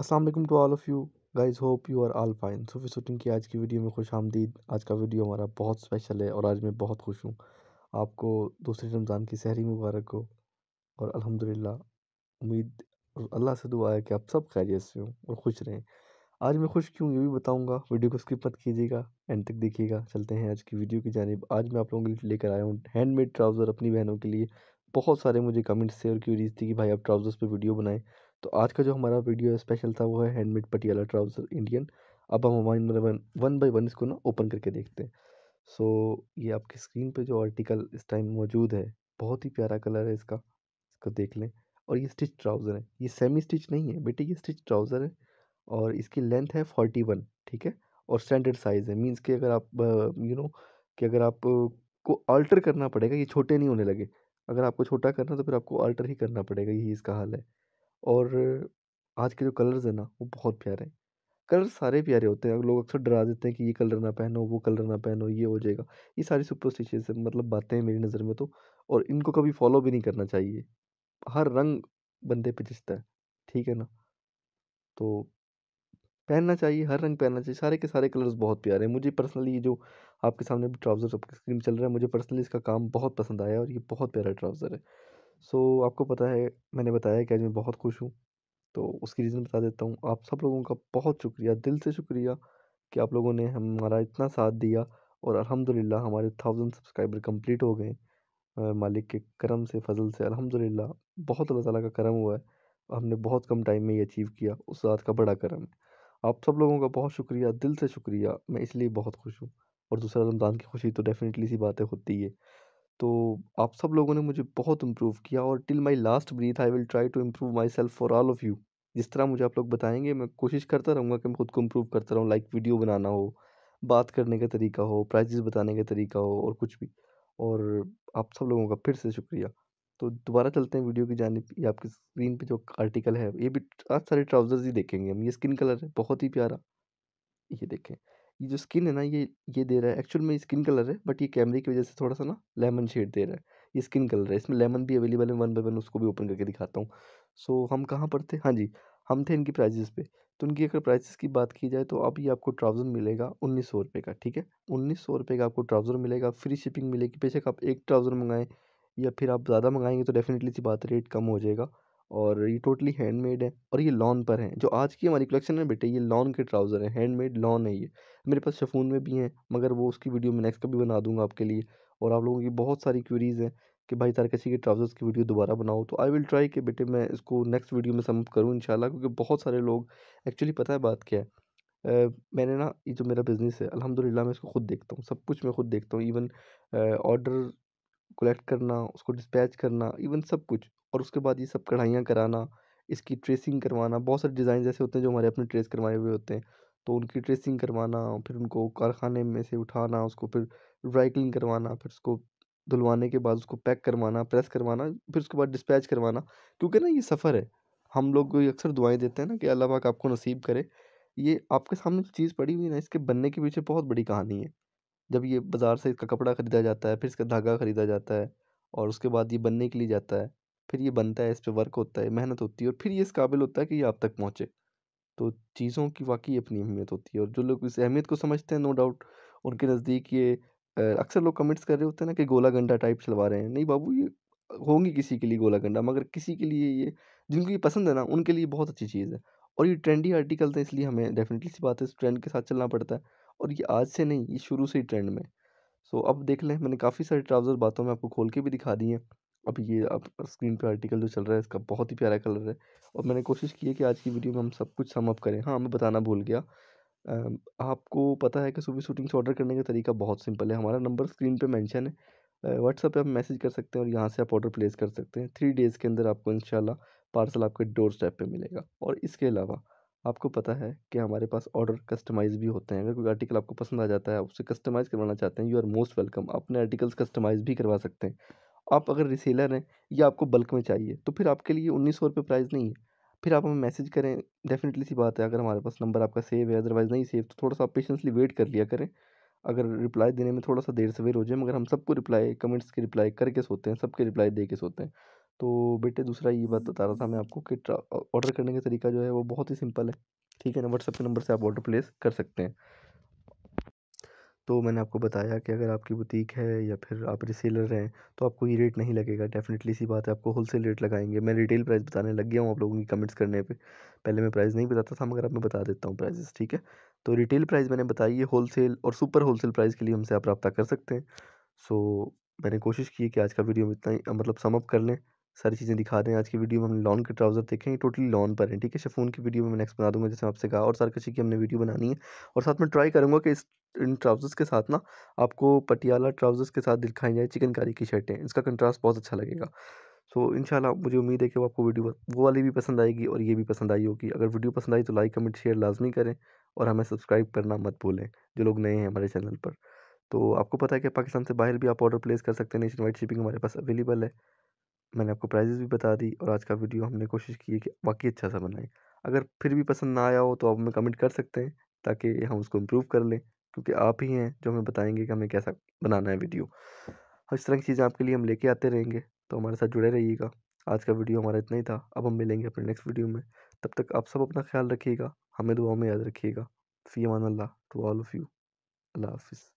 Aslam to all of you guys hope you are all fine Sufi shooting की आज की video में खुश आमदीद आज का वीडियो हमारा बहुत स्पेशल है और आज मैं बहुत खुश हूँ आपको दूसरे रमज़ान की सहरी मुबारक हो और अल्हम्दुलिल्लाह उम्मीद और अल्लाह से दुआ है कि आप सब खैरियत से हों और खुश रहें आज मैं खुश क्यों ये भी बताऊँगा वीडियो को स्किप मत कीजिएगा एंड तक देखिएगा चलते हैं आज की वीडियो की जानब आज मैं आप लोगों के लिए लेकर आया हूँ हैंडमेड ट्राउज़र अपनी बहनों के लिए बहुत सारे मुझे कमेंट्स थे और क्यूरीज थी कि भाई आप ट्राउज़र्स पर वीडियो बनाएँ तो आज का जो हमारा वीडियो स्पेशल था वो है हैंडमेड पटियाला ट्राउज़र इंडियन अब हम हमारे मतलब वन बाई वन इसको ना ओपन करके देखते हैं सो so, ये आपकी स्क्रीन पे जो आर्टिकल इस टाइम मौजूद है बहुत ही प्यारा कलर है इसका इसको देख लें और ये स्टिच ट्राउज़र है ये सेमी स्टिच नहीं है बेटे ये स्टिच ट्राउज़र है और इसकी लेंथ है फोर्टी वन ठीक है और स्टैंडर्ड साइज़ है मीन्स कि अगर आप यू नो कि अगर आप को अल्टर करना पड़ेगा ये छोटे नहीं होने लगे अगर आपको छोटा करना तो फिर आपको अल्टर ही करना पड़ेगा यही इसका हाल है और आज के जो कलर्स हैं ना वो बहुत प्यारे हैं कलर सारे प्यारे होते हैं लोग अक्सर डरा देते हैं कि ये कलर ना पहनो वो कलर ना पहनो ये हो जाएगा ये सारी सुपरस्टिशियस मतलब बातें हैं मेरी नज़र में तो और इनको कभी फॉलो भी नहीं करना चाहिए हर रंग बंदे पे जिसता है ठीक है ना तो पहनना चाहिए हर रंग पहनना चाहिए सारे के सारे कलर्स बहुत प्यारे हैं मुझे पर्सनली ये जो आपके सामने भी ट्राउज़र सबके स्क्रीन चल रहा है मुझे पर्सनली इसका काम बहुत पसंद आया और ये बहुत प्यारा ट्राउज़र है सो so, आपको पता है मैंने बताया कि आज मैं बहुत खुश हूँ तो उसकी रीज़न बता देता हूँ आप सब लोगों का बहुत शुक्रिया दिल से शुक्रिया कि आप लोगों ने हमारा इतना साथ दिया और अलहमदिल्ला हमारे थाउजेंड सब्सक्राइबर कंप्लीट हो गए मालिक के करम से फजल से अलहमदिल्ला बहुत अल्लाह ताला का करम हुआ है हमने बहुत कम टाइम में ये अचीव किया उस रात का बड़ा करम है आप सब लोगों का बहुत शुक्रिया दिल से शुक्रिया मैं इसलिए बहुत खुश हूँ और दूसरा रमज़ान की खुशी तो डेफिनेटली सी बातें होती है तो आप सब लोगों ने मुझे बहुत इम्प्रूव किया और till my last breath I will try to improve myself for all of you जिस तरह मुझे आप लोग बताएंगे मैं कोशिश करता रहूँगा कि मैं खुद को इम्प्रूव करता रहूँ लाइक वीडियो बनाना हो बात करने का तरीका हो प्राइजेस बताने का तरीका हो और कुछ भी और आप सब लोगों का फिर से शुक्रिया तो दोबारा चलते हैं वीडियो की जानब ये आपकी स्क्रीन पे जो आर्टिकल है ये भी आज सारे ट्राउज़र्स ही देखेंगे हम ये स्किन कलर है बहुत ही प्यारा ये देखें ये जो स्किन है ना ये ये दे रहा है एक्चुअल में स्किन कलर है बट ये कैमरे की वजह से थोड़ा सा ना लेमन शेड दे रहा है ये स्किन कलर है इसमें लेमन भी अवेलेबल है वन बाई वन उसको भी ओपन करके दिखाता हूँ सो so, हम कहाँ पर थे हाँ जी हम थे इनकी प्राइजेस पे तो उनकी अगर प्राइजेस की बात की जाए तो अब ये आपको ट्राउज़र मिलेगा उन्नीस सौ रुपये का ठीक है उन्नीस सौ रुपये का आपको ट्राउज़र मिलेगा फ्री शिपिंग मिलेगी बेशक आप एक ट्राउज़र मंगाएं या फिर आप ज़्यादा मंगाएंगे तो डेफिनेटली सी बात रेट कम हो जाएगा और ये टोटली हैंडमेड है और ये लॉन पर हैं जो आज की हमारी कलेक्शन है बेटे ये लॉन के ट्राउज़र हैं हैंडमेड लॉन है ये मेरे पास शफून में भी हैं मगर वो उसकी वीडियो मैं नेक्स्ट कभी बना दूंगा आपके लिए और आप लोगों की बहुत सारी क्यूरीज़ हैं कि भाई तारकसी के ट्राउज़र्स की वीडियो दोबारा बनाओ तो आई विल ट्राई कि बेटे मैं इसको नेक्स्ट वीडियो में समप करूँ इंशाल्लाह क्योंकि बहुत सारे लोग एक्चुअली पता है बात क्या है Uh, मैंने ना ये जो मेरा बिज़नेस है अल्हम्दुलिल्लाह मैं इसको ख़ुद देखता हूँ सब कुछ मैं ख़ुद देखता हूँ इवन ऑर्डर कलेक्ट करना उसको डिस्पैच करना इवन सब कुछ और उसके बाद ये सब कढ़ाइयाँ कराना इसकी ट्रेसिंग करवाना बहुत सारे डिज़ाइन ऐसे होते हैं जो हमारे अपने ट्रेस करवाए हुए होते हैं तो उनकी ट्रेसिंग करवाना फिर उनको कारखाने में से उठाना उसको फिर ड्राई क्लीन करवाना फिर उसको धुलवाने के बाद उसको पैक करवाना प्रेस करवाना फिर उसके बाद डिस्पैच करवाना क्योंकि ना ये सफ़र है हम लोग अक्सर दुआएं देते हैं ना कि अल्लाह पाक आपको नसीब करे ये आपके सामने चीज़ पड़ी हुई ना इसके बनने के पीछे बहुत बड़ी कहानी है जब ये बाज़ार से इसका कपड़ा ख़रीदा जाता है फिर इसका धागा ख़रीदा जाता है और उसके बाद ये बनने के लिए जाता है फिर ये बनता है इस पर वर्क होता है मेहनत होती है और फिर ये इस काबिल होता है कि ये आप तक पहुँचे तो चीज़ों की वाकई अपनी अहमियत होती है और जो लोग इस अहमियत को समझते हैं नो डाउट उनके नज़दीक ये अक्सर लोग कमेंट्स कर रहे होते हैं ना कि गोला गंडा टाइप चलवा रहे हैं नहीं बाबू ये होंगी किसी के लिए गोला गंडा मगर किसी के लिए ये जिनको ये पसंद है ना उनके लिए बहुत अच्छी चीज़ है और ये ट्रेंडी आर्टिकल्स हैं इसलिए हमें डेफिनेटली सी बात है इस ट्रेंड के साथ चलना पड़ता है और ये आज से नहीं ये शुरू से ही ट्रेंड में सो अब देख लें मैंने काफ़ी सारे ट्राउज़र बातों में आपको खोल के भी दिखा दिए हैं अब ये अब स्क्रीन पे आर्टिकल जो चल रहा है इसका बहुत ही प्यारा कलर है और मैंने कोशिश की है कि आज की वीडियो में हम सब कुछ सम अप करें हाँ मैं बताना भूल गया आपको पता है कि सुबह शूटिंग से ऑर्डर करने का तरीका बहुत सिंपल है हमारा नंबर स्क्रीन पे मेंशन है व्हाट्सएप पे आप मैसेज कर सकते हैं और यहाँ से आप ऑर्डर प्लेस कर सकते हैं थ्री डेज़ के अंदर आपको इंशाल्लाह पार्सल आपके डोर स्टेप पर मिलेगा और इसके अलावा आपको पता है कि हमारे पास ऑर्डर कस्टमाइज़ भी होते हैं अगर कोई आर्टिकल आपको पसंद आ जाता है आप उसे कस्टमाइज़ करवाना चाहते हैं यू आर मोस्ट वेलकम अपने आर्टिकल्स कस्टमाइज़ भी करवा सकते हैं आप अगर रिसेलर हैं या आपको बल्क में चाहिए तो फिर आपके लिए उन्नीस सौ रुपये प्राइस नहीं है फिर आप हमें मैसेज करें डेफिनेटली सी बात है अगर हमारे पास नंबर आपका सेव है अदरवाइज़ नहीं सेव तो थोड़ा सा आप पेशेंसली वेट कर लिया करें अगर रिप्लाई देने में थोड़ा सा देर सवेर हो जाए मगर हम सबको रिप्लाई कमेंट्स के रिप्लाई करके सोते हैं सबके रिप्लाई दे के सोते हैं तो बेटे दूसरा ये बात बता रहा था मैं आपको कि ऑर्डर करने का तरीका जो है वो बहुत ही सिंपल है ठीक है ना व्हाट्सएप के नंबर से आप ऑर्डर प्लेस कर सकते हैं तो मैंने आपको बताया कि अगर आपकी बुटीक है या फिर आप रिसेलर हैं तो आपको ये रेट नहीं लगेगा डेफिनेटली सी बात है आपको होलसेल रेट लगाएंगे मैं रिटेल प्राइस बताने लग गया हूँ आप लोगों की कमेंट्स करने पे पहले मैं प्राइस नहीं बताता था मगर अब मैं बता देता हूँ प्राइजेस ठीक है तो रिटेल प्राइस मैंने बताई है होलसेल और सुपर होलसेल प्राइस के लिए हमसे आप रब्ता कर सकते हैं सो मैंने कोशिश की है कि आज का वीडियो में इतना मतलब समअप कर लें सारी चीज़ें दिखा दें आज की वीडियो में हम लॉन के ट्राउज़र देखें ये टोटली लॉन पर हैं ठीक है शेफोन की वीडियो में मैं नेक्स्ट बना दूंगा जैसे आपसे कहा और सारकशी की हमने वीडियो बनानी है और साथ में ट्राई करूँगा कि इस इन ट्राउज़र्स के साथ ना आपको पटियाला ट्राउज़र्स के साथ दिखाई जाए चिकनकारी की शर्टें इसका कंट्रास्ट बहुत अच्छा लगेगा सो so, इंशाल्लाह मुझे उम्मीद है कि वो आपको वीडियो वो वाली भी पसंद आएगी और ये भी पसंद आई होगी अगर वीडियो पसंद आई तो लाइक कमेंट शेयर लाजमी करें और हमें सब्सक्राइब करना मत भूलें जो लोग नए हैं हमारे चैनल पर तो आपको पता है कि पाकिस्तान से बाहर भी आप ऑर्डर प्लेस कर सकते हैं नेशन वाइड शिपिंग हमारे पास अवेलेबल है मैंने आपको प्राइजेस भी बता दी और आज का वीडियो हमने कोशिश की है कि वाकई अच्छा सा बनाए अगर फिर भी पसंद ना आया हो तो आप हमें कमेंट कर सकते हैं ताकि हम उसको इम्प्रूव कर लें क्योंकि आप ही हैं जो हमें बताएंगे कि हमें कैसा बनाना है वीडियो और इस तरह की चीज़ें आपके लिए हम लेके आते रहेंगे तो हमारे साथ जुड़े रहिएगा आज का वीडियो हमारा इतना ही था अब हम मिलेंगे अपने नेक्स्ट वीडियो में तब तक आप सब अपना ख्याल रखिएगा हमें दुआओं में याद रखिएगा फ़ी अमान अल्लाह टू ऑल ऑफ़ यू अल्लाह हाफिज़